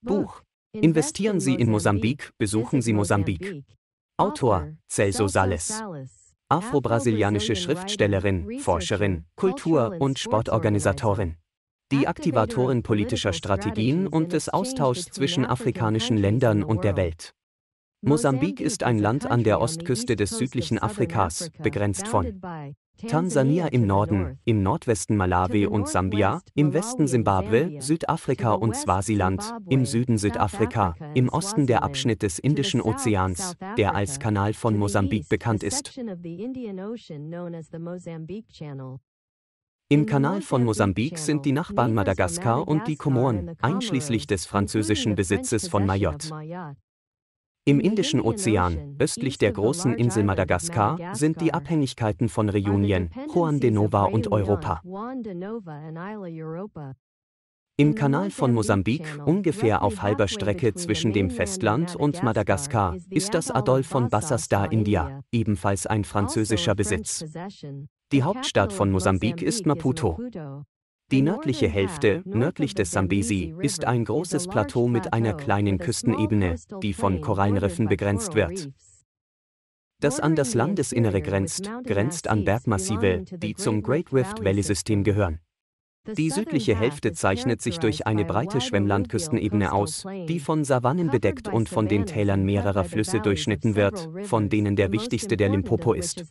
Buch. Investieren Sie in Mosambik, besuchen Sie Mosambik. Autor Celso Sales. Afro-brasilianische Schriftstellerin, Forscherin, Kultur- und Sportorganisatorin. Die Aktivatorin politischer Strategien und des Austauschs zwischen afrikanischen Ländern und der Welt. Mosambik ist ein Land an der Ostküste des südlichen Afrikas, begrenzt von Tansania im Norden, im Nordwesten Malawi und Sambia, im Westen Simbabwe, Südafrika und Swasiland, im Süden Südafrika, im Osten der Abschnitt des Indischen Ozeans, der als Kanal von Mosambik bekannt ist. Im Kanal von Mosambik sind die Nachbarn Madagaskar und die Komoren, einschließlich des französischen Besitzes von Mayotte. Im Indischen Ozean, östlich der großen Insel Madagaskar, sind die Abhängigkeiten von Reunion, Juan de Nova und Europa. Im Kanal von Mosambik, ungefähr auf halber Strecke zwischen dem Festland und Madagaskar, ist das Adol von Bassas da India, ebenfalls ein also französischer Besitz. Die Hauptstadt von Mosambik ist Maputo. Die nördliche Hälfte, nördlich des Sambesi, ist ein großes Plateau mit einer kleinen Küstenebene, die von Korallenriffen begrenzt wird. Das an das Landesinnere grenzt, grenzt an Bergmassive, die zum Great Rift Valley System gehören. Die südliche Hälfte zeichnet sich durch eine breite Schwemmlandküstenebene aus, die von Savannen bedeckt und von den Tälern mehrerer Flüsse durchschnitten wird, von denen der wichtigste der Limpopo ist.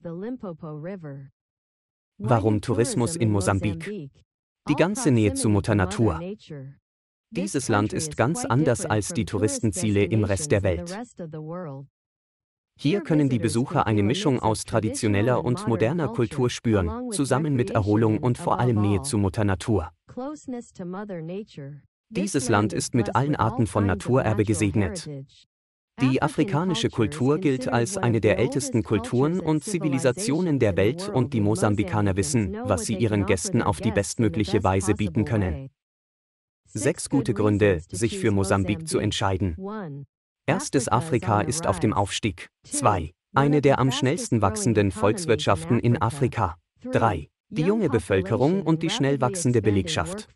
Warum Tourismus in Mosambik? die ganze Nähe zu Mutter Natur. Dieses Land ist ganz anders als die Touristenziele im Rest der Welt. Hier können die Besucher eine Mischung aus traditioneller und moderner Kultur spüren, zusammen mit Erholung und vor allem Nähe zu Mutter Natur. Dieses Land ist mit allen Arten von Naturerbe gesegnet. Die afrikanische Kultur gilt als eine der ältesten Kulturen und Zivilisationen der Welt und die Mosambikaner wissen, was sie ihren Gästen auf die bestmögliche Weise bieten können. Sechs gute Gründe, sich für Mosambik zu entscheiden. Erstes Afrika ist auf dem Aufstieg. 2. Eine der am schnellsten wachsenden Volkswirtschaften in Afrika. 3. Die junge Bevölkerung und die schnell wachsende Belegschaft.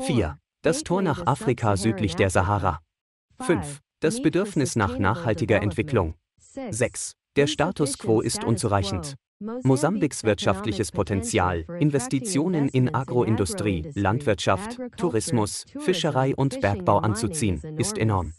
4. Das Tor nach Afrika südlich der Sahara. 5. Das Bedürfnis nach nachhaltiger Entwicklung. 6. Der Status quo ist unzureichend. Mosambiks wirtschaftliches Potenzial, Investitionen in Agroindustrie, Landwirtschaft, Tourismus, Fischerei und Bergbau anzuziehen, ist enorm.